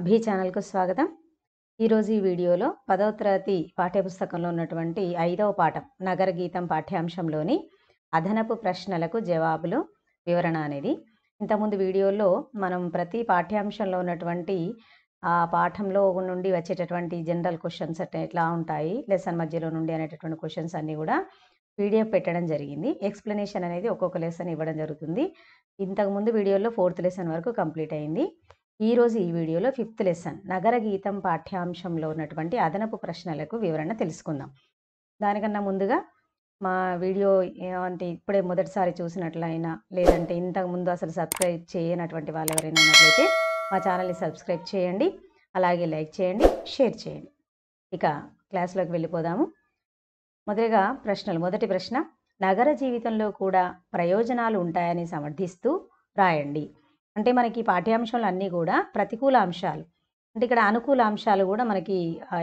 అభి ఛానల్కు స్వాగతం ఈరోజు ఈ వీడియోలో పదవ తరగతి పాఠ్యపుస్తకంలో ఉన్నటువంటి ఐదవ పాఠం నగర గీతం పాఠ్యాంశంలోని అదనపు ప్రశ్నలకు జవాబులు వివరణ అనేది ఇంతకుముందు వీడియోలో మనం ప్రతి పాఠ్యాంశంలో ఉన్నటువంటి ఆ పాఠంలో నుండి వచ్చేటటువంటి జనరల్ క్వశ్చన్స్ అంటే ఎట్లా ఉంటాయి లెసన్ మధ్యలో నుండి అనేటటువంటి క్వశ్చన్స్ అన్నీ కూడా పీడిఎఫ్ పెట్టడం జరిగింది ఎక్స్ప్లెనేషన్ అనేది ఒక్కొక్క లెసన్ ఇవ్వడం జరుగుతుంది ఇంతకుముందు వీడియోలో ఫోర్త్ లెసన్ వరకు కంప్లీట్ అయింది ఈరోజు ఈ వీడియోలో ఫిఫ్త్ లెసన్ నగర గీతం పాఠ్యాంశంలో ఉన్నటువంటి అదనపు ప్రశ్నలకు వివరణ తెలుసుకుందాం దానికన్నా ముందుగా మా వీడియో అంటే ఇప్పుడే మొదటిసారి చూసినట్లయినా లేదంటే ఇంతకుముందు అసలు సబ్స్క్రైబ్ చేయనటువంటి వాళ్ళు ఎవరైనా ఉన్నట్లయితే మా ఛానల్ని సబ్స్క్రైబ్ చేయండి అలాగే లైక్ చేయండి షేర్ చేయండి ఇక క్లాస్లోకి వెళ్ళిపోదాము మొదటిగా ప్రశ్నలు మొదటి ప్రశ్న నగర జీవితంలో కూడా ప్రయోజనాలు ఉంటాయని సమర్థిస్తూ రాయండి అంటే మనకి పాఠ్యాంశంలో అన్నీ కూడా ప్రతికూల అంశాలు అంటే ఇక్కడ అనుకూల అంశాలు కూడా మనకి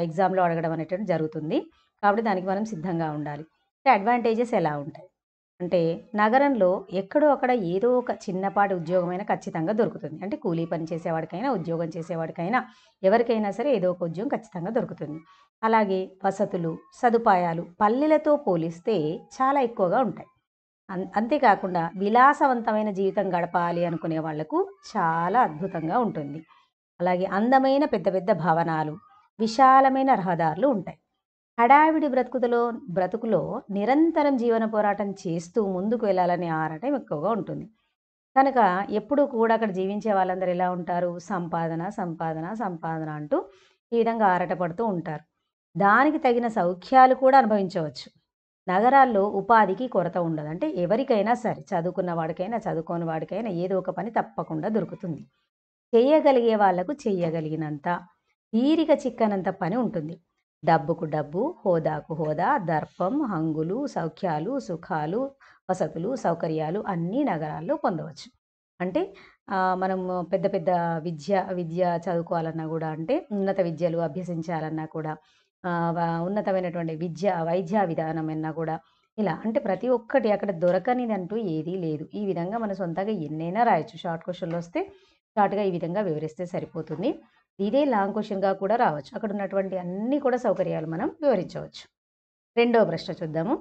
ఎగ్జామ్లో అడగడం అనేటువంటి జరుగుతుంది కాబట్టి దానికి మనం సిద్ధంగా ఉండాలి అంటే అడ్వాంటేజెస్ ఎలా ఉంటాయి అంటే నగరంలో ఎక్కడో అక్కడ ఏదో ఒక చిన్నపాటి ఉద్యోగమైనా ఖచ్చితంగా దొరుకుతుంది అంటే కూలీ పని చేసేవాడికైనా ఉద్యోగం చేసేవాడికైనా ఎవరికైనా సరే ఏదో ఒక ఉద్యోగం ఖచ్చితంగా దొరుకుతుంది అలాగే వసతులు సదుపాయాలు పల్లెలతో పోలిస్తే చాలా ఎక్కువగా ఉంటాయి అంతేకాకుండా విలాసవంతమైన జీవితం గడపాలి అనుకునే వాళ్లకు చాలా అద్భుతంగా ఉంటుంది అలాగే అందమైన పెద్ద పెద్ద భవనాలు విశాలమైన రహదారులు ఉంటాయి హడావిడి బ్రతుకుతలో బ్రతుకులో నిరంతరం జీవన పోరాటం చేస్తూ ముందుకు వెళ్ళాలనే ఆరాటం ఎక్కువగా ఉంటుంది కనుక ఎప్పుడూ కూడా అక్కడ జీవించే వాళ్ళందరూ ఎలా ఉంటారు సంపాదన సంపాదన సంపాదన అంటూ ఈ విధంగా ఆరాటపడుతూ ఉంటారు దానికి తగిన సౌఖ్యాలు కూడా అనుభవించవచ్చు నగరాల్లో ఉపాధికి కొరత ఉండదు అంటే ఎవరికైనా సరే చదువుకున్న వాడికైనా చదువుకోని వాడికైనా ఏదో ఒక పని తప్పకుండా దొరుకుతుంది చేయగలిగే వాళ్లకు చేయగలిగినంత తీరిక చిక్కనంత పని ఉంటుంది డబ్బుకు డబ్బు హోదాకు హోదా దర్పం హంగులు సౌఖ్యాలు సుఖాలు వసతులు సౌకర్యాలు అన్నీ నగరాల్లో పొందవచ్చు అంటే మనం పెద్ద పెద్ద విద్య విద్య చదువుకోవాలన్నా కూడా అంటే ఉన్నత విద్యలు అభ్యసించాలన్నా కూడా ఉన్నతమైనటువంటి విద్య వైద్య అయినా కూడా ఇలా అంటే ప్రతి ఒక్కటి అక్కడ దొరకనిదంటూ ఏదీ లేదు ఈ విధంగా మన సొంతంగా ఎన్నైనా రాయొచ్చు షార్ట్ క్వశ్చన్లు వస్తే షార్ట్గా ఈ విధంగా వివరిస్తే సరిపోతుంది ఇదే లాంగ్ క్వశ్చన్గా కూడా రావచ్చు అక్కడ ఉన్నటువంటి అన్నీ కూడా సౌకర్యాలు మనం వివరించవచ్చు రెండవ ప్రశ్న చూద్దాము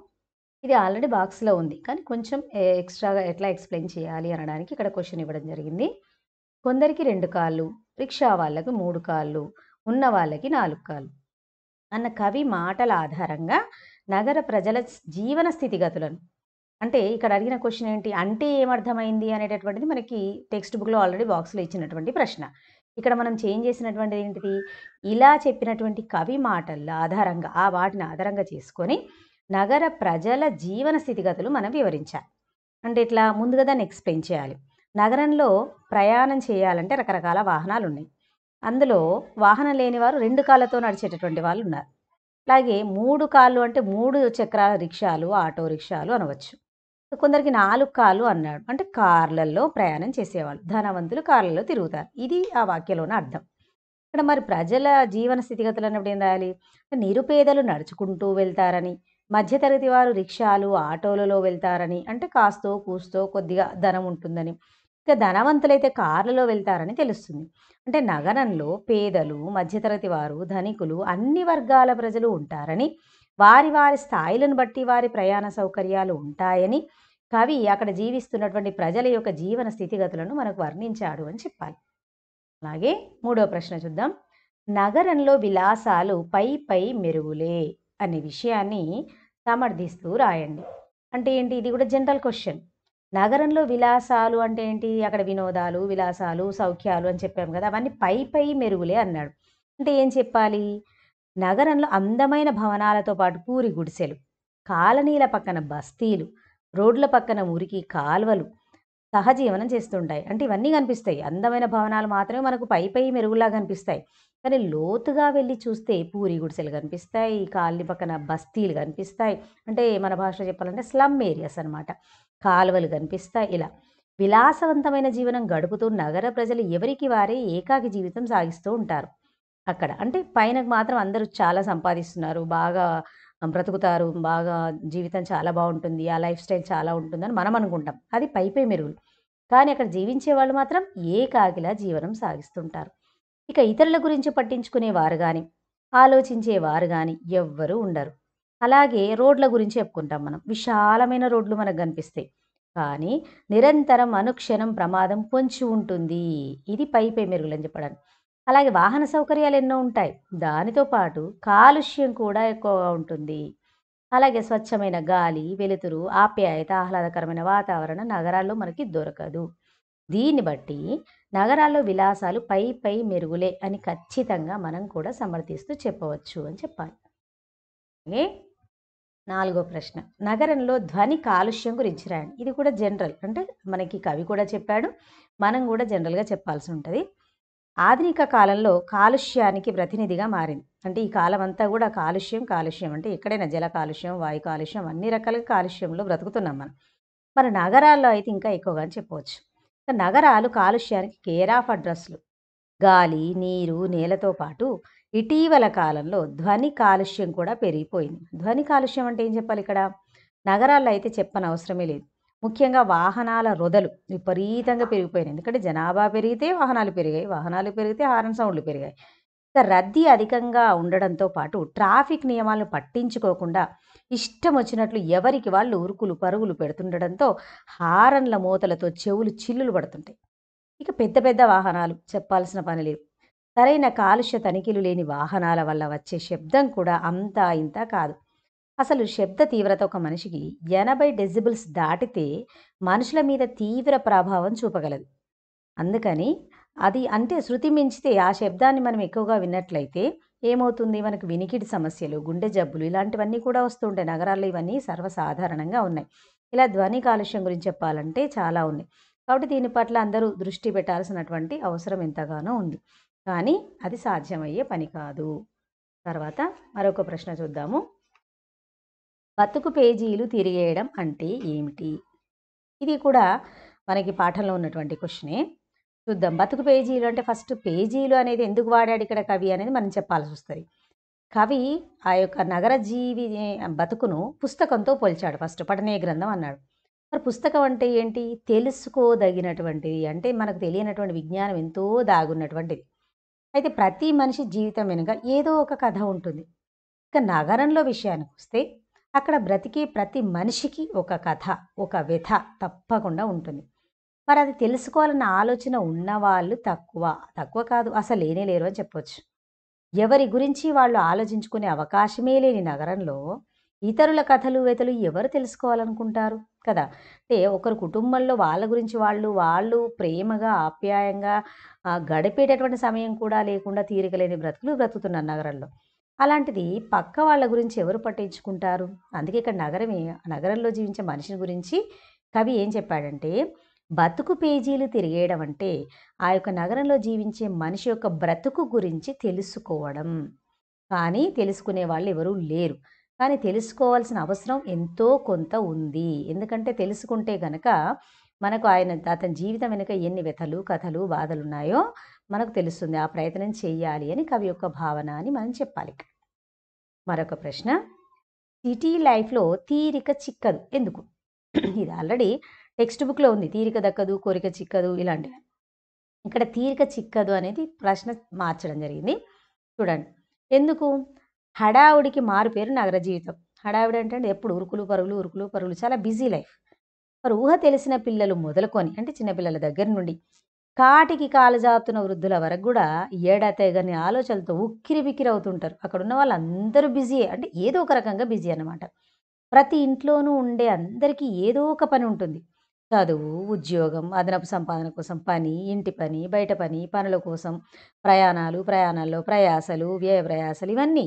ఇది ఆల్రెడీ బాక్స్లో ఉంది కానీ కొంచెం ఎక్స్ట్రాగా ఎట్లా ఎక్స్ప్లెయిన్ చేయాలి అనడానికి ఇక్కడ క్వశ్చన్ ఇవ్వడం జరిగింది కొందరికి రెండు కాళ్ళు రిక్షా వాళ్ళకి మూడు కాళ్ళు ఉన్న వాళ్ళకి నాలుగు కాళ్ళు అన్న కవి మాటల ఆధారంగా నగర ప్రజల జీవన స్థితిగతులను అంటే ఇక్కడ అడిగిన క్వశ్చన్ ఏంటి అంటే ఏమర్థమైంది అనేటటువంటిది మనకి టెక్స్ట్ బుక్లో ఆల్రెడీ బాక్స్లో ఇచ్చినటువంటి ప్రశ్న ఇక్కడ మనం చేంజ్ చేసినటువంటి ఏంటిది ఇలా చెప్పినటువంటి కవి మాటల్లో ఆధారంగా ఆ వాటిని ఆధారంగా చేసుకొని నగర ప్రజల జీవన స్థితిగతులు మనం వివరించాలి అంటే ఇట్లా ముందుగా దాన్ని ఎక్స్ప్లెయిన్ చేయాలి నగరంలో ప్రయాణం చేయాలంటే రకరకాల వాహనాలు ఉన్నాయి అందులో వాహనం లేనివారు రెండు కాళ్ళతో నడిచేటటువంటి వాళ్ళు ఉన్నారు అలాగే మూడు కాళ్ళు అంటే మూడు చక్రాల రిక్షాలు ఆటో రిక్షాలు అనవచ్చు కొందరికి నాలుగు కార్లు అన్నాడు అంటే కార్లలో ప్రయాణం చేసేవాళ్ళు ధనవంతులు కార్లలో తిరుగుతారు ఇది ఆ వాక్యంలోని అర్థం ఇక్కడ మరి ప్రజల జీవన స్థితిగతులు అన్నప్పుడు ఏం రాయాలి నిరుపేదలు నడుచుకుంటూ వెళ్తారని మధ్యతరగతి వారు రిక్షాలు ఆటోలలో వెళ్తారని అంటే కాస్తో కూస్తో కొద్దిగా ధనం ఉంటుందని ఇక ధనవంతులైతే కార్లలో వెళ్తారని తెలుస్తుంది అంటే నగరంలో పేదలు మధ్యతరగతి వారు ధనికులు అన్ని వర్గాల ప్రజలు ఉంటారని వారి వారి స్థాయిలను బట్టి వారి ప్రయాణ సౌకర్యాలు ఉంటాయని కవి అక్కడ జీవిస్తున్నటువంటి ప్రజల యొక్క జీవన స్థితిగతులను మనకు వర్ణించాడు అని చెప్పాలి అలాగే మూడో ప్రశ్న చూద్దాం నగరంలో విలాసాలు పై పై మెరుగులే అనే విషయాన్ని సమర్థిస్తూ రాయండి అంటే ఏంటి ఇది కూడా జనరల్ క్వశ్చన్ నగరంలో విలాసాలు అంటే ఏంటి అక్కడ వినోదాలు విలాసాలు సౌఖ్యాలు అని చెప్పాము కదా అవన్నీ పై పై మెరుగులే అన్నాడు అంటే ఏం చెప్పాలి నగరంలో అందమైన భవనాలతో పాటు పూరి గుడిసెలు కాలనీల పక్కన బస్తీలు రోడ్ల పక్కన మురికి కాల్వలు సహజీవనం చేస్తుంటాయి అంటే ఇవన్నీ కనిపిస్తాయి అందమైన భవనాలు మాత్రమే మనకు పై పై మెరుగులా కనిపిస్తాయి కానీ లోతుగా వెళ్ళి చూస్తే పూరి గుడిసెలు కనిపిస్తాయి కాలనీ పక్కన బస్తీలు కనిపిస్తాయి అంటే మన భాషలో చెప్పాలంటే స్లమ్ ఏరియాస్ అనమాట కాలువలు కనిపిస్తాయి ఇలా విలాసవంతమైన జీవనం గడుపుతూ నగర ప్రజలు ఎవరికి వారే ఏకాకి జీవితం సాగిస్తూ ఉంటారు అక్కడ అంటే పైన మాత్రం అందరూ చాలా సంపాదిస్తున్నారు బాగా బ్రతుకుతారు బాగా జీవితం చాలా బాగుంటుంది ఆ లైఫ్ స్టైల్ చాలా ఉంటుందని మనం అనుకుంటాం అది పైపై మెరుగులు కానీ అక్కడ జీవించే వాళ్ళు మాత్రం ఏ కాకిలా జీవనం సాగిస్తుంటారు ఇక ఇతరుల గురించి పట్టించుకునేవారు కానీ ఆలోచించే వారు కానీ ఎవ్వరూ ఉండరు అలాగే రోడ్ల గురించి చెప్పుకుంటాం మనం విశాలమైన రోడ్లు మనకు కనిపిస్తాయి కానీ నిరంతరం అనుక్షణం ప్రమాదం పొంచి ఉంటుంది ఇది పైపై మెరుగులని చెప్పడానికి అలాగే వాహన సౌకర్యాలు ఎన్నో ఉంటాయి దానితో పాటు కాలుష్యం కూడా ఎక్కువగా ఉంటుంది అలాగే స్వచ్ఛమైన గాలి వెలుతురు ఆప్యాయత ఆహ్లాదకరమైన వాతావరణం నగరాల్లో మనకి దొరకదు దీన్ని బట్టి నగరాల్లో విలాసాలు పై పై మెరుగులే అని ఖచ్చితంగా మనం కూడా సమర్థిస్తూ చెప్పవచ్చు అని చెప్పాలి నాలుగో ప్రశ్న నగరంలో ధ్వని కాలుష్యం గురించి రాయండి ఇది కూడా జనరల్ అంటే మనకి కవి కూడా చెప్పాడు మనం కూడా జనరల్గా చెప్పాల్సి ఉంటుంది ఆధునిక కాలంలో కాలుష్యానికి ప్రతినిధిగా మారింది అంటే ఈ కాలం అంతా కూడా కాలుష్యం కాలుష్యం అంటే ఎక్కడైనా జల కాలుష్యం వాయు కాలుష్యం అన్ని రకాల కాలుష్యంలో బ్రతుకుతున్నాం మనం మన నగరాల్లో అయితే ఇంకా ఎక్కువగా చెప్పవచ్చు నగరాలు కాలుష్యానికి కేర్ ఆఫ్ అడ్రస్లు గాలి నీరు నేలతో పాటు ఇటీవల కాలంలో ధ్వని కాలుష్యం కూడా పెరిగిపోయింది ధ్వని కాలుష్యం అంటే ఏం చెప్పాలి ఇక్కడ నగరాల్లో అయితే చెప్పనవసరమే లేదు ముఖ్యంగా వాహనాల రొదలు విపరీతంగా పెరిగిపోయినాయి ఎందుకంటే జనాభా పెరిగితే వాహనాలు పెరిగాయి వాహనాలు పెరిగితే హారన్ సౌండ్లు పెరిగాయి ఇంకా రద్దీ అధికంగా ఉండడంతో పాటు ట్రాఫిక్ నియమాలను పట్టించుకోకుండా ఇష్టం వచ్చినట్లు ఎవరికి వాళ్ళు ఉరుకులు పరుగులు పెడుతుండడంతో హారన్ల మూతలతో చెవులు చిల్లులు పడుతుంటాయి ఇక పెద్ద పెద్ద వాహనాలు చెప్పాల్సిన పని లేదు సరైన కాలుష్య తనిఖీలు లేని వాహనాల వల్ల వచ్చే శబ్దం కూడా అంతా ఇంత కాదు అసలు శబ్ద తీవ్రత ఒక మనిషికి ఎనభై డెసిబుల్స్ దాటితే మనుషుల మీద తీవ్ర ప్రభావం చూపగలదు అందుకని అది అంటే శృతి మించితే ఆ శబ్దాన్ని మనం ఎక్కువగా విన్నట్లయితే ఏమవుతుంది మనకు వినికిడి సమస్యలు గుండె జబ్బులు ఇలాంటివన్నీ కూడా వస్తుంటాయి నగరాల్లో ఇవన్నీ సర్వసాధారణంగా ఉన్నాయి ఇలా ధ్వని కాలుష్యం గురించి చెప్పాలంటే చాలా ఉన్నాయి కాబట్టి దీని పట్ల అందరూ దృష్టి పెట్టాల్సినటువంటి అవసరం ఎంతగానో ఉంది కానీ అది సాధ్యమయ్యే పని కాదు తర్వాత మరొక ప్రశ్న చూద్దాము బతుకు పేజీలు తిరిగేయడం అంటే ఏమిటి ఇది కూడా మనకి పాఠంలో ఉన్నటువంటి క్వశ్చనే చూద్దాం బతుకు పేజీలు అంటే ఫస్ట్ పేజీలు అనేది ఎందుకు వాడాడు ఇక్కడ కవి అనేది మనం చెప్పాల్సి వస్తుంది కవి ఆ యొక్క నగర జీవి బతుకును పుస్తకంతో పోల్చాడు ఫస్ట్ పఠనీయ గ్రంథం అన్నాడు మరి పుస్తకం అంటే ఏంటి తెలుసుకోదగినటువంటిది అంటే మనకు తెలియనటువంటి విజ్ఞానం ఎంతో దాగున్నటువంటిది అయితే ప్రతి మనిషి జీవితం వెనుక ఏదో ఒక కథ ఉంటుంది ఇక నగరంలో విషయానికి వస్తే అక్కడ బ్రతికే ప్రతి మనిషికి ఒక కథ ఒక వ్యథ తప్పకుండా ఉంటుంది మరి అది తెలుసుకోవాలన్న ఆలోచన ఉన్నవాళ్ళు తక్కువ తక్కువ కాదు అసలు లేనే లేరు అని చెప్పొచ్చు ఎవరి గురించి వాళ్ళు ఆలోచించుకునే అవకాశమే లేని నగరంలో ఇతరుల కథలు వెతలు ఎవరు తెలుసుకోవాలనుకుంటారు కదా అంటే ఒకరి కుటుంబంలో వాళ్ళ గురించి వాళ్ళు వాళ్ళు ప్రేమగా ఆప్యాయంగా గడిపేటటువంటి సమయం కూడా లేకుండా తీరికలేని బ్రతుకులు బ్రతుకుతున్నారు నగరంలో అలాంటిది పక్క వాళ్ళ గురించి ఎవరు పట్టించుకుంటారు అందుకే ఇక్కడ నగరమే నగరంలో జీవించే మనిషిని గురించి కవి ఏం చెప్పాడంటే బతుకు పేజీలు తిరిగేయడం అంటే ఆ యొక్క నగరంలో జీవించే మనిషి యొక్క బ్రతుకు గురించి తెలుసుకోవడం కానీ తెలుసుకునే వాళ్ళు ఎవరూ లేరు కానీ తెలుసుకోవాల్సిన అవసరం ఎంతో కొంత ఉంది ఎందుకంటే తెలుసుకుంటే గనక మనకు ఆయన అతని జీవితం వెనుక ఎన్ని వ్యథలు కథలు బాధలు ఉన్నాయో మనకు తెలుస్తుంది ఆ ప్రయత్నం చేయాలి అని కవి యొక్క భావన అని మనం చెప్పాలి మరొక ప్రశ్న సిటీ లైఫ్లో తీరిక చిక్కదు ఎందుకు ఇది ఆల్రెడీ టెక్స్ట్ బుక్లో ఉంది తీరిక దక్కదు కోరిక చిక్కదు ఇలాంటివి ఇక్కడ తీరిక చిక్కదు అనేది ప్రశ్న మార్చడం జరిగింది చూడండి ఎందుకు హడావుడికి మారు పేరు నగర జీవితం హడావుడి అంటే ఎప్పుడు ఉరుకులు పరుగులు ఉరుకులు పరుగులు చాలా బిజీ లైఫ్ మరి ఊహ తెలిసిన పిల్లలు మొదలుకొని అంటే చిన్నపిల్లల దగ్గర నుండి కాటికి కాలుజాతున్న వృద్ధుల వరకు కూడా ఏడాతేగని ఆలోచనలతో ఉక్కిరి బిక్కిరి అవుతుంటారు అక్కడ ఉన్న వాళ్ళందరూ బిజీ అంటే ఏదో ఒక రకంగా బిజీ అనమాట ప్రతి ఇంట్లోనూ ఉండే అందరికీ ఏదో ఒక పని ఉంటుంది చదువు ఉద్యోగం అదనపు సంపాదన కోసం పని ఇంటి పని బయట పని పనుల కోసం ప్రయాణాలు ప్రయాణాల్లో ప్రయాసలు వ్యయ ప్రయాసలు ఇవన్నీ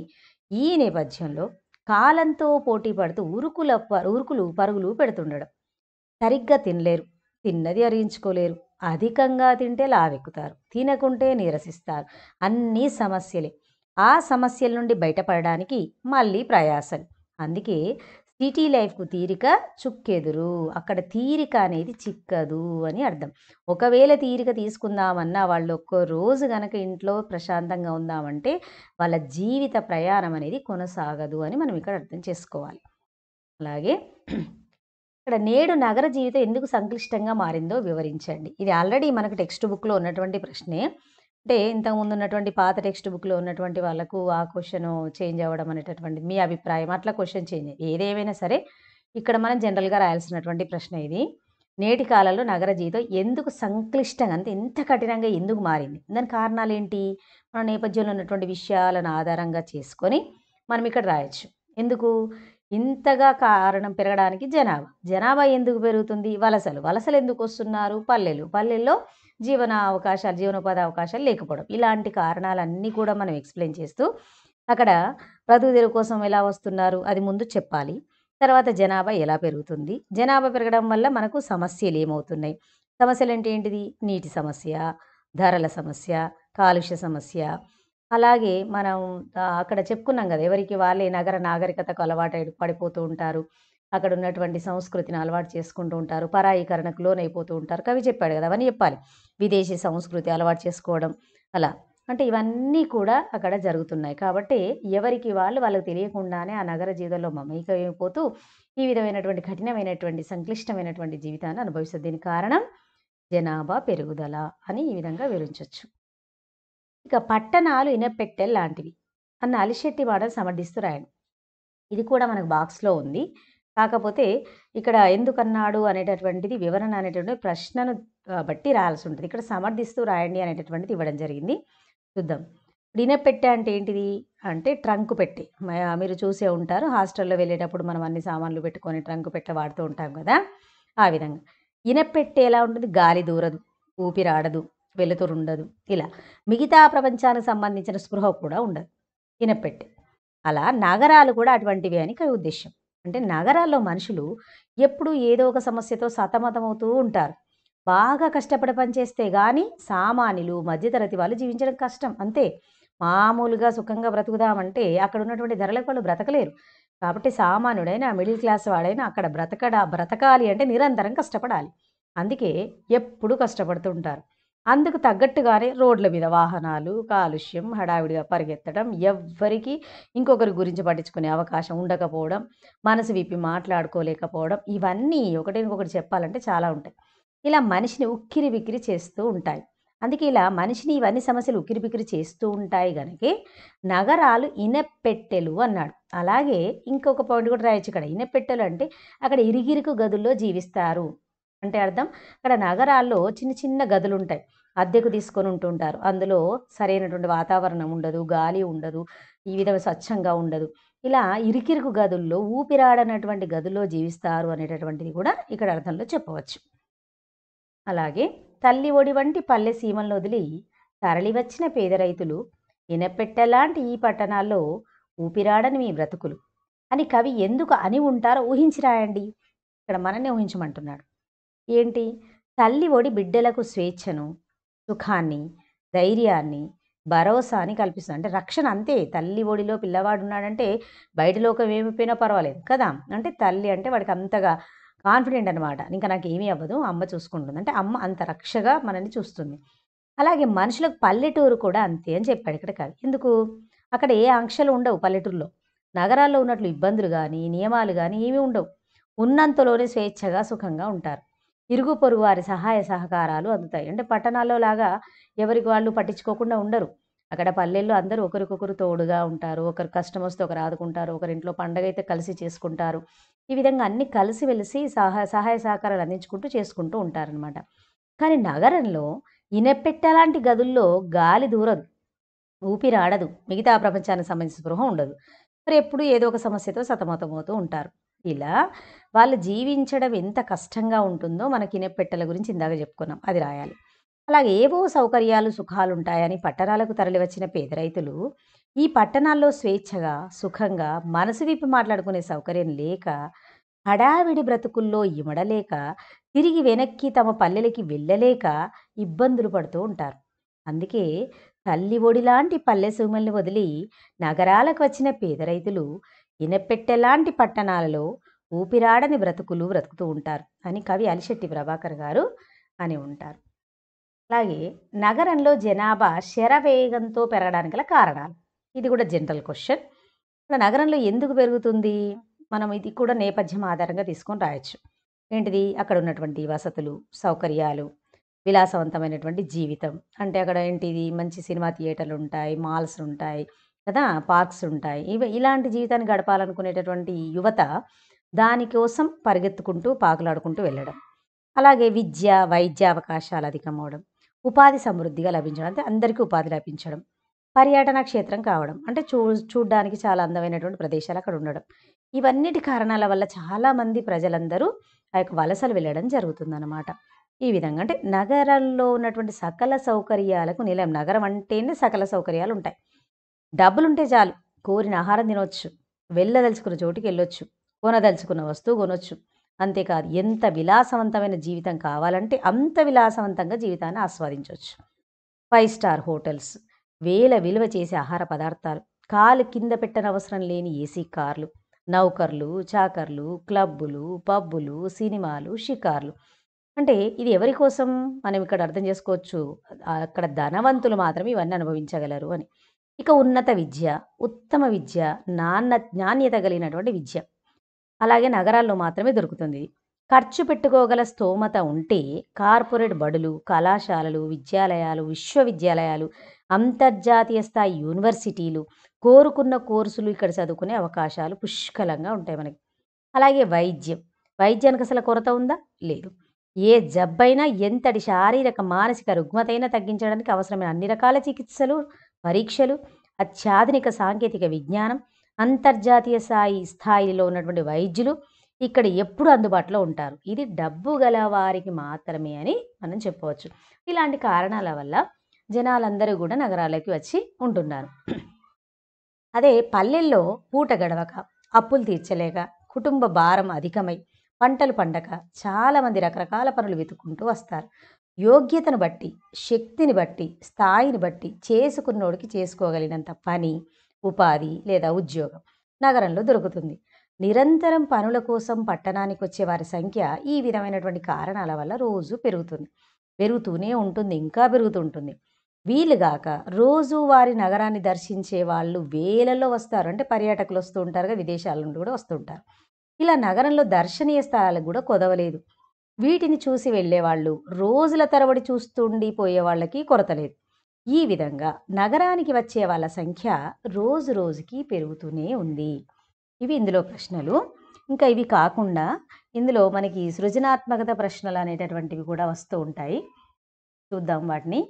ఈ నేపథ్యంలో కాలంతో పోటీ పడుతూ ఉరుకుల ఉరుకులు పరుగులు పెడుతుండడం సరిగ్గా తినలేరు తిన్నది అరిగించుకోలేరు అధికంగా తింటే లావెక్కుతారు తినకుంటే నీరసిస్తారు అన్నీ సమస్యలే ఆ సమస్యల నుండి బయటపడడానికి మళ్ళీ ప్రయాసం అందుకే సిటీ లైఫ్కు తీరిక చుక్కెదురు అక్కడ తీరిక అనేది చిక్కదు అని అర్థం ఒకవేళ తీరిక తీసుకుందామన్నా వాళ్ళు ఒక్క రోజు కనుక ఇంట్లో ప్రశాంతంగా ఉందామంటే వాళ్ళ జీవిత ప్రయాణం అనేది కొనసాగదు అని మనం ఇక్కడ అర్థం చేసుకోవాలి అలాగే ఇక్కడ నేడు నగర జీవితం ఎందుకు సంక్లిష్టంగా మారిందో వివరించండి ఇది ఆల్రెడీ మనకు టెక్స్ట్ బుక్లో ఉన్నటువంటి ప్రశ్నే అంటే ఇంతకుముందు ఉన్నటువంటి పాత టెక్స్ట్ బుక్లో ఉన్నటువంటి వాళ్ళకు ఆ క్వశ్చన్ చేంజ్ అవ్వడం అనేటటువంటి మీ అభిప్రాయం అట్లా క్వశ్చన్ చేంజ్ ఏదేమైనా సరే ఇక్కడ మనం జనరల్గా రాయాల్సినటువంటి ప్రశ్న ఇది నేటి కాలంలో నగర జీవితం ఎందుకు సంక్లిష్టంగా అంటే ఎంత కఠినంగా ఎందుకు మారింది దాని కారణాలు ఏంటి మన నేపథ్యంలో ఉన్నటువంటి విషయాలను ఆధారంగా చేసుకొని మనం ఇక్కడ రాయొచ్చు ఎందుకు ఇంతగా కారణం పెరగడానికి జనాభా జనాభా ఎందుకు పెరుగుతుంది వలసలు వలసలు ఎందుకు వస్తున్నారు పల్లెలు పల్లెల్లో జీవన అవకాశాలు జీవనోపాధి అవకాశాలు లేకపోవడం ఇలాంటి కారణాలన్నీ కూడా మనం ఎక్స్ప్లెయిన్ చేస్తూ అక్కడ బ్రతుకు కోసం ఎలా వస్తున్నారు అది ముందు చెప్పాలి తర్వాత జనాభా ఎలా పెరుగుతుంది జనాభా పెరగడం వల్ల మనకు సమస్యలు ఏమవుతున్నాయి సమస్యలు అంటే ఏంటిది నీటి సమస్య ధరల సమస్య కాలుష్య సమస్య అలాగే మనం అక్కడ చెప్పుకున్నాం కదా ఎవరికి వాళ్ళే నగర నాగరికతకు అలవాటు పడిపోతూ ఉంటారు అక్కడ ఉన్నటువంటి సంస్కృతిని అలవాటు చేసుకుంటూ ఉంటారు పరాయీకరణకు లోనైపోతూ ఉంటారు కవి చెప్పాడు కదా అవన్నీ చెప్పాలి విదేశీ సంస్కృతి అలవాటు చేసుకోవడం అలా అంటే ఇవన్నీ కూడా అక్కడ జరుగుతున్నాయి కాబట్టి ఎవరికి వాళ్ళు వాళ్ళకి తెలియకుండానే ఆ నగర జీవితంలో మమైకమైపోతూ ఈ విధమైనటువంటి కఠినమైనటువంటి సంక్లిష్టమైనటువంటి జీవితాన్ని అనుభవిస్తుంది దీని కారణం జనాభా పెరుగుదల అని ఈ విధంగా వివరించవచ్చు ఇక పట్టణాలు ఇనపెట్టెల్ లాంటివి అన్న అలిశెట్టి మాటలు సమర్థిస్తూ రాయను ఇది కూడా మనకు బాక్స్లో ఉంది కాకపోతే ఇక్కడ ఎందుకన్నాడు అనేటటువంటిది వివరణ అనేటువంటి ప్రశ్నను బట్టి రాయాల్సి ఉంటుంది ఇక్కడ సమర్థిస్తూ రాయండి అనేటటువంటిది ఇవ్వడం జరిగింది చూద్దాం ఇప్పుడు పెట్టె అంటే ఏంటిది అంటే ట్రంక్ పెట్టె మీరు చూసే ఉంటారు హాస్టల్లో వెళ్ళేటప్పుడు మనం అన్ని సామాన్లు పెట్టుకొని ట్రంక్ పెట్టె వాడుతూ ఉంటాం కదా ఆ విధంగా ఇనపెట్టె ఎలా ఉంటుంది గాలి దూరదు ఊపిరాడదు వెలుతురు ఉండదు ఇలా మిగతా ప్రపంచానికి సంబంధించిన స్పృహ కూడా ఉండదు ఇనపెట్టి అలా నగరాలు కూడా అటువంటివి అని కవి ఉద్దేశం అంటే నగరాల్లో మనుషులు ఎప్పుడు ఏదో ఒక సమస్యతో సతమతమవుతూ ఉంటారు బాగా కష్టపడి పనిచేస్తే కానీ సామాన్యులు మధ్యతరగతి వాళ్ళు జీవించడం కష్టం అంతే మామూలుగా సుఖంగా బ్రతుకుదామంటే అక్కడ ఉన్నటువంటి ధరలకు వాళ్ళు బ్రతకలేరు కాబట్టి సామాన్యుడైనా మిడిల్ క్లాస్ వాడైనా అక్కడ బ్రతకడా బ్రతకాలి అంటే నిరంతరం కష్టపడాలి అందుకే ఎప్పుడు కష్టపడుతుంటారు అందుకు తగ్గట్టుగానే రోడ్ల మీద వాహనాలు కాలుష్యం హడావిడిగా పరిగెత్తడం ఎవ్వరికీ ఇంకొకరి గురించి పట్టించుకునే అవకాశం ఉండకపోవడం మనసు విప్పి మాట్లాడుకోలేకపోవడం ఇవన్నీ ఒకటినొకటి చెప్పాలంటే చాలా ఉంటాయి ఇలా మనిషిని ఉక్కిరి బిక్కిరి చేస్తూ ఉంటాయి అందుకే ఇలా మనిషిని ఇవన్నీ సమస్యలు బిక్కిరి చేస్తూ ఉంటాయి కనుక నగరాలు ఇనపెట్టెలు అన్నాడు అలాగే ఇంకొక పాయింట్ కూడా రాయొచ్చు ఇక్కడ ఇనపెట్టెలు అంటే అక్కడ ఇరిగిరుకు గదుల్లో జీవిస్తారు అంటే అర్థం అక్కడ నగరాల్లో చిన్న చిన్న గదులు ఉంటాయి అద్దెకు తీసుకొని ఉంటుంటారు అందులో సరైనటువంటి వాతావరణం ఉండదు గాలి ఉండదు ఈ విధంగా స్వచ్ఛంగా ఉండదు ఇలా ఇరికిరుకు గదుల్లో ఊపిరాడనటువంటి గదుల్లో జీవిస్తారు అనేటటువంటిది కూడా ఇక్కడ అర్థంలో చెప్పవచ్చు అలాగే తల్లి ఒడి వంటి పల్లె సీమలను వదిలి తరలివచ్చిన పేద రైతులు వినపెట్టెలాంటి ఈ పట్టణాల్లో ఊపిరాడని మీ బ్రతుకులు అని కవి ఎందుకు అని ఉంటారో ఊహించి రాయండి ఇక్కడ మననే ఊహించమంటున్నాడు ఏంటి తల్లి ఒడి బిడ్డలకు స్వేచ్ఛను సుఖాన్ని ధైర్యాన్ని భరోసాని కల్పిస్తుంది అంటే రక్షణ అంతే తల్లి ఒడిలో పిల్లవాడు ఉన్నాడంటే బయట లోకం ఏమైపోయినా పర్వాలేదు కదా అంటే తల్లి అంటే వాడికి అంతగా కాన్ఫిడెంట్ అనమాట ఇంకా నాకు ఏమీ అవ్వదు అమ్మ చూసుకుంటుంది అంటే అమ్మ అంత రక్షగా మనల్ని చూస్తుంది అలాగే మనుషులకు పల్లెటూరు కూడా అంతే అని చెప్పాడు ఇక్కడ కాదు ఎందుకు అక్కడ ఏ ఆంక్షలు ఉండవు పల్లెటూరులో నగరాల్లో ఉన్నట్లు ఇబ్బందులు కానీ నియమాలు కానీ ఏమీ ఉండవు ఉన్నంతలోనే స్వేచ్ఛగా సుఖంగా ఉంటారు ఇరుగు పొరుగు వారి సహాయ సహకారాలు అందుతాయి అంటే పట్టణాల్లో లాగా ఎవరికి వాళ్ళు పట్టించుకోకుండా ఉండరు అక్కడ పల్లెల్లో అందరూ ఒకరికొకరు తోడుగా ఉంటారు ఒకరు కస్టమర్స్తో ఒకరు ఆదుకుంటారు ఒకరింట్లో పండగ అయితే కలిసి చేసుకుంటారు ఈ విధంగా అన్ని కలిసి వెలిసి సహాయ సహాయ సహకారాలు అందించుకుంటూ చేసుకుంటూ ఉంటారనమాట కానీ నగరంలో లాంటి గదుల్లో గాలి దూరదు ఊపిరాడదు మిగతా ప్రపంచానికి సంబంధించిన గృహం ఉండదు మరి ఎప్పుడు ఏదో ఒక సమస్యతో సతమతమవుతూ ఉంటారు ఇలా వాళ్ళు జీవించడం ఎంత కష్టంగా ఉంటుందో మనకి ఇనపెట్టెల గురించి ఇందాక చెప్పుకున్నాం అది రాయాలి అలాగే ఏవో సౌకర్యాలు సుఖాలు ఉంటాయని పట్టణాలకు తరలివచ్చిన పేద రైతులు ఈ పట్టణాల్లో స్వేచ్ఛగా సుఖంగా మనసు విప్పి మాట్లాడుకునే సౌకర్యం లేక హడావిడి బ్రతుకుల్లో ఇమడలేక తిరిగి వెనక్కి తమ పల్లెలకి వెళ్ళలేక ఇబ్బందులు పడుతూ ఉంటారు అందుకే తల్లి ఒడిలాంటి పల్లె సుమల్ని వదిలి నగరాలకు వచ్చిన పేద రైతులు ఇనపెట్టెలాంటి పట్టణాలలో ఊపిరాడని బ్రతుకులు బ్రతుకుతూ ఉంటారు అని కవి అలిశెట్టి ప్రభాకర్ గారు అని ఉంటారు అలాగే నగరంలో జనాభా శరవేగంతో పెరగడానికి గల కారణాలు ఇది కూడా జనరల్ క్వశ్చన్ ఇక్కడ నగరంలో ఎందుకు పెరుగుతుంది మనం ఇది కూడా నేపథ్యం ఆధారంగా తీసుకొని రాయొచ్చు ఏంటిది అక్కడ ఉన్నటువంటి వసతులు సౌకర్యాలు విలాసవంతమైనటువంటి జీవితం అంటే అక్కడ ఏంటిది మంచి సినిమా థియేటర్లు ఉంటాయి మాల్స్ ఉంటాయి కదా పార్క్స్ ఉంటాయి ఇవి ఇలాంటి జీవితాన్ని గడపాలనుకునేటటువంటి యువత దానికోసం పరిగెత్తుకుంటూ పాకులాడుకుంటూ వెళ్ళడం అలాగే విద్య వైద్య అవకాశాలు అధికమవడం ఉపాధి సమృద్ధిగా లభించడం అంటే అందరికీ ఉపాధి లభించడం పర్యాటన క్షేత్రం కావడం అంటే చూ చూడడానికి చాలా అందమైనటువంటి ప్రదేశాలు అక్కడ ఉండడం ఇవన్నిటి కారణాల వల్ల చాలామంది ప్రజలందరూ ఆ యొక్క వలసలు వెళ్ళడం జరుగుతుందన్నమాట ఈ విధంగా అంటే నగరాల్లో ఉన్నటువంటి సకల సౌకర్యాలకు నిలయం నగరం అంటేనే సకల సౌకర్యాలు ఉంటాయి డబ్బులుంటే చాలు కోరిన ఆహారం తినవచ్చు వెళ్ళదలుచుకున్న చోటుకి వెళ్ళొచ్చు కొనదలుచుకున్న వస్తువు కొనొచ్చు అంతేకాదు ఎంత విలాసవంతమైన జీవితం కావాలంటే అంత విలాసవంతంగా జీవితాన్ని ఆస్వాదించవచ్చు ఫైవ్ స్టార్ హోటల్స్ వేల విలువ చేసే ఆహార పదార్థాలు కాలు కింద పెట్టనవసరం లేని ఏసీ కార్లు నౌకర్లు చాకర్లు క్లబ్బులు పబ్బులు సినిమాలు షికార్లు అంటే ఇది ఎవరి కోసం మనం ఇక్కడ అర్థం చేసుకోవచ్చు అక్కడ ధనవంతులు మాత్రమే ఇవన్నీ అనుభవించగలరు అని ఇక ఉన్నత విద్య ఉత్తమ విద్య నాన్న నాణ్యత కలిగినటువంటి విద్య అలాగే నగరాల్లో మాత్రమే దొరుకుతుంది ఖర్చు పెట్టుకోగల స్తోమత ఉంటే కార్పొరేట్ బడులు కళాశాలలు విద్యాలయాలు విశ్వవిద్యాలయాలు అంతర్జాతీయ స్థాయి యూనివర్సిటీలు కోరుకున్న కోర్సులు ఇక్కడ చదువుకునే అవకాశాలు పుష్కలంగా ఉంటాయి మనకి అలాగే వైద్యం వైద్యానికి అసలు కొరత ఉందా లేదు ఏ జబ్బైనా ఎంతటి శారీరక మానసిక రుగ్మతైనా తగ్గించడానికి అవసరమైన అన్ని రకాల చికిత్సలు పరీక్షలు అత్యాధునిక సాంకేతిక విజ్ఞానం అంతర్జాతీయ స్థాయి స్థాయిలో ఉన్నటువంటి వైద్యులు ఇక్కడ ఎప్పుడు అందుబాటులో ఉంటారు ఇది డబ్బు గల వారికి మాత్రమే అని మనం చెప్పవచ్చు ఇలాంటి కారణాల వల్ల జనాలందరూ కూడా నగరాలకి వచ్చి ఉంటున్నారు అదే పల్లెల్లో పూట గడవక అప్పులు తీర్చలేక కుటుంబ భారం అధికమై పంటలు పండక చాలామంది రకరకాల పనులు వెతుక్కుంటూ వస్తారు యోగ్యతను బట్టి శక్తిని బట్టి స్థాయిని బట్టి చేసుకున్నోడికి చేసుకోగలిగినంత పని ఉపాధి లేదా ఉద్యోగం నగరంలో దొరుకుతుంది నిరంతరం పనుల కోసం పట్టణానికి వచ్చే వారి సంఖ్య ఈ విధమైనటువంటి కారణాల వల్ల రోజు పెరుగుతుంది పెరుగుతూనే ఉంటుంది ఇంకా పెరుగుతుంటుంది వీలుగాక రోజు వారి నగరాన్ని దర్శించే వాళ్ళు వేలలో వస్తారు అంటే పర్యాటకులు వస్తూ ఉంటారుగా విదేశాల నుండి కూడా వస్తుంటారు ఇలా నగరంలో దర్శనీయ స్థలాలకు కూడా కొదవలేదు వీటిని చూసి వెళ్ళేవాళ్ళు రోజుల తరబడి చూస్తుండిపోయే వాళ్ళకి కొరత లేదు ఈ విధంగా నగరానికి వచ్చే వాళ్ళ సంఖ్య రోజు రోజుకి పెరుగుతూనే ఉంది ఇవి ఇందులో ప్రశ్నలు ఇంకా ఇవి కాకుండా ఇందులో మనకి సృజనాత్మకత ప్రశ్నలు అనేటటువంటివి కూడా వస్తూ ఉంటాయి చూద్దాం వాటిని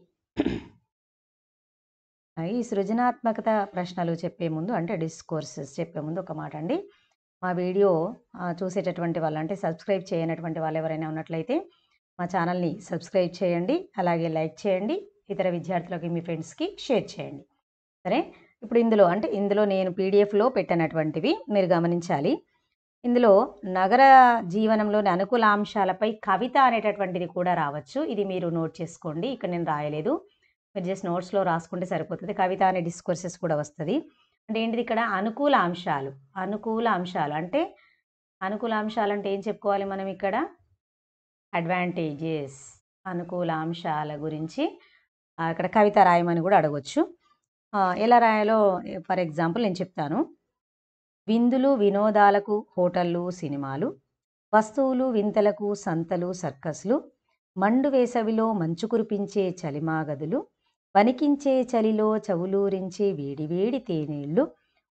ఈ సృజనాత్మకత ప్రశ్నలు చెప్పే ముందు అంటే డిస్కోర్సెస్ చెప్పే ముందు ఒక మాట అండి మా వీడియో చూసేటటువంటి వాళ్ళు అంటే సబ్స్క్రైబ్ చేయనటువంటి వాళ్ళు ఎవరైనా ఉన్నట్లయితే మా ఛానల్ని సబ్స్క్రైబ్ చేయండి అలాగే లైక్ చేయండి ఇతర విద్యార్థులకి మీ ఫ్రెండ్స్కి షేర్ చేయండి సరే ఇప్పుడు ఇందులో అంటే ఇందులో నేను పీడిఎఫ్లో పెట్టినటువంటివి మీరు గమనించాలి ఇందులో నగర జీవనంలోని అనుకూల అంశాలపై కవిత అనేటటువంటిది కూడా రావచ్చు ఇది మీరు నోట్ చేసుకోండి ఇక్కడ నేను రాయలేదు మీరు జస్ట్ నోట్స్లో రాసుకుంటే సరిపోతుంది కవిత అనే డిస్కోర్సెస్ కూడా వస్తుంది అంటే ఏంటిది ఇక్కడ అనుకూల అంశాలు అనుకూల అంశాలు అంటే అనుకూల అంశాలు అంటే ఏం చెప్పుకోవాలి మనం ఇక్కడ అడ్వాంటేజెస్ అనుకూల అంశాల గురించి ఇక్కడ కవిత రాయమని కూడా అడగచ్చు ఎలా రాయాలో ఫర్ ఎగ్జాంపుల్ నేను చెప్తాను విందులు వినోదాలకు హోటళ్ళు సినిమాలు వస్తువులు వింతలకు సంతలు సర్కస్లు మండు వేసవిలో మంచు కురిపించే చలిమాగదులు వణికించే చలిలో చవులూరించే వేడివేడి తేనెళ్ళు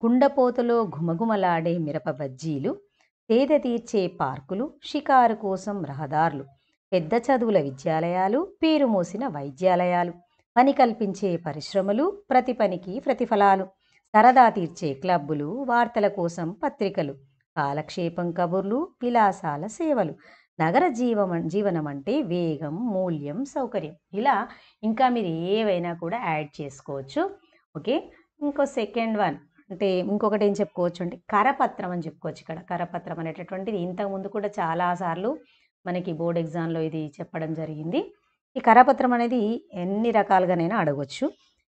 కుండపోతలో ఘుమఘుమలాడే మిరప బజ్జీలు తేద తీర్చే పార్కులు షికారు కోసం రహదారులు పెద్ద చదువుల విద్యాలయాలు పేరుమోసిన వైద్యాలయాలు పని కల్పించే పరిశ్రమలు ప్రతి పనికి ప్రతిఫలాలు సరదా తీర్చే క్లబ్బులు వార్తల కోసం పత్రికలు కాలక్షేపం కబుర్లు విలాసాల సేవలు నగర జీవం జీవనం అంటే వేగం మూల్యం సౌకర్యం ఇలా ఇంకా మీరు ఏవైనా కూడా యాడ్ చేసుకోవచ్చు ఓకే ఇంకో సెకండ్ వన్ అంటే ఇంకొకటి ఏం చెప్పుకోవచ్చు అంటే కరపత్రం అని చెప్పుకోవచ్చు ఇక్కడ కరపత్రం అనేటటువంటిది ఇంతకుముందు కూడా చాలాసార్లు మనకి బోర్డ్ ఎగ్జామ్లో ఇది చెప్పడం జరిగింది ఈ కరపత్రం అనేది ఎన్ని రకాలుగానైనా అడగవచ్చు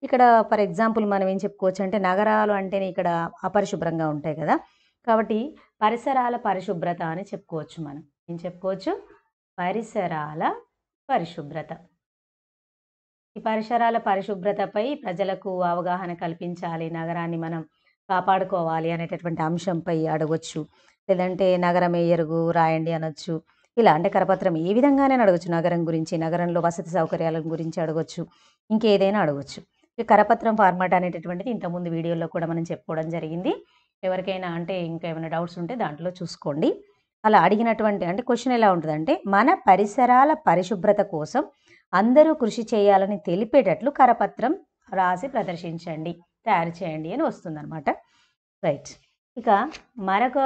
ఇక్కడ ఫర్ ఎగ్జాంపుల్ మనం ఏం చెప్పుకోవచ్చు అంటే నగరాలు అంటేనే ఇక్కడ అపరిశుభ్రంగా ఉంటాయి కదా కాబట్టి పరిసరాల పరిశుభ్రత అని చెప్పుకోవచ్చు మనం ఏం చెప్పుకోవచ్చు పరిసరాల పరిశుభ్రత ఈ పరిసరాల పరిశుభ్రతపై ప్రజలకు అవగాహన కల్పించాలి నగరాన్ని మనం కాపాడుకోవాలి అనేటటువంటి అంశంపై అడగొచ్చు లేదంటే నగరం ఎరుగు రాయండి అనొచ్చు ఇలా అంటే కరపత్రం ఏ విధంగానే అడగచ్చు నగరం గురించి నగరంలో వసతి సౌకర్యాల గురించి అడగొచ్చు ఇంకేదైనా అడగొచ్చు ఈ కరపత్రం ఫార్మాట్ అనేటటువంటిది ఇంతకుముందు వీడియోలో కూడా మనం చెప్పుకోవడం జరిగింది ఎవరికైనా అంటే ఇంకా ఏమైనా డౌట్స్ ఉంటే దాంట్లో చూసుకోండి అలా అడిగినటువంటి అంటే క్వశ్చన్ ఎలా ఉంటుందంటే మన పరిసరాల పరిశుభ్రత కోసం అందరూ కృషి చేయాలని తెలిపేటట్లు కరపత్రం రాసి ప్రదర్శించండి తయారు చేయండి అని వస్తుందన్నమాట రైట్ ఇక మరొక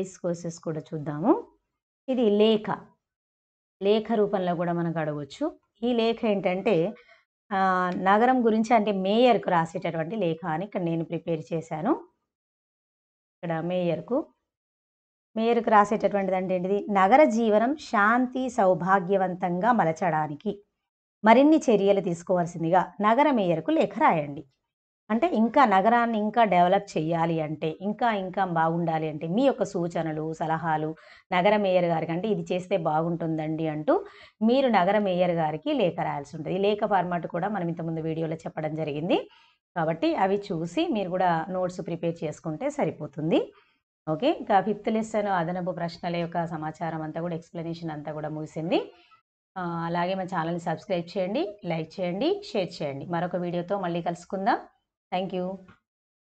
డిస్కోర్సెస్ కూడా చూద్దాము ఇది లేఖ లేఖ రూపంలో కూడా మనకు అడగవచ్చు ఈ లేఖ ఏంటంటే నగరం గురించి అంటే మేయర్కు రాసేటటువంటి లేఖ అని ఇక్కడ నేను ప్రిపేర్ చేశాను ఇక్కడ మేయర్కు మేరకు రాసేటటువంటిది అంటే ఏంటిది నగర జీవనం శాంతి సౌభాగ్యవంతంగా మలచడానికి మరిన్ని చర్యలు తీసుకోవాల్సిందిగా నగర మేయర్కు లేఖ రాయండి అంటే ఇంకా నగరాన్ని ఇంకా డెవలప్ చేయాలి అంటే ఇంకా ఇంకా బాగుండాలి అంటే మీ యొక్క సూచనలు సలహాలు నగర మేయర్ గారికి అంటే ఇది చేస్తే బాగుంటుందండి అంటూ మీరు నగర మేయర్ గారికి లేఖ రాయాల్సి ఉంటుంది ఈ లేఖ ఫార్మాట్ కూడా మనం ఇంతకుముందు వీడియోలో చెప్పడం జరిగింది కాబట్టి అవి చూసి మీరు కూడా నోట్స్ ప్రిపేర్ చేసుకుంటే సరిపోతుంది ఓకే ఇంకా ఫిఫ్త్ లెసన్ అదనపు ప్రశ్నల యొక్క సమాచారం అంతా కూడా ఎక్స్ప్లెనేషన్ అంతా కూడా ముగిసింది అలాగే మా ఛానల్ని సబ్స్క్రైబ్ చేయండి లైక్ చేయండి షేర్ చేయండి మరొక వీడియోతో మళ్ళీ కలుసుకుందాం థ్యాంక్ యూ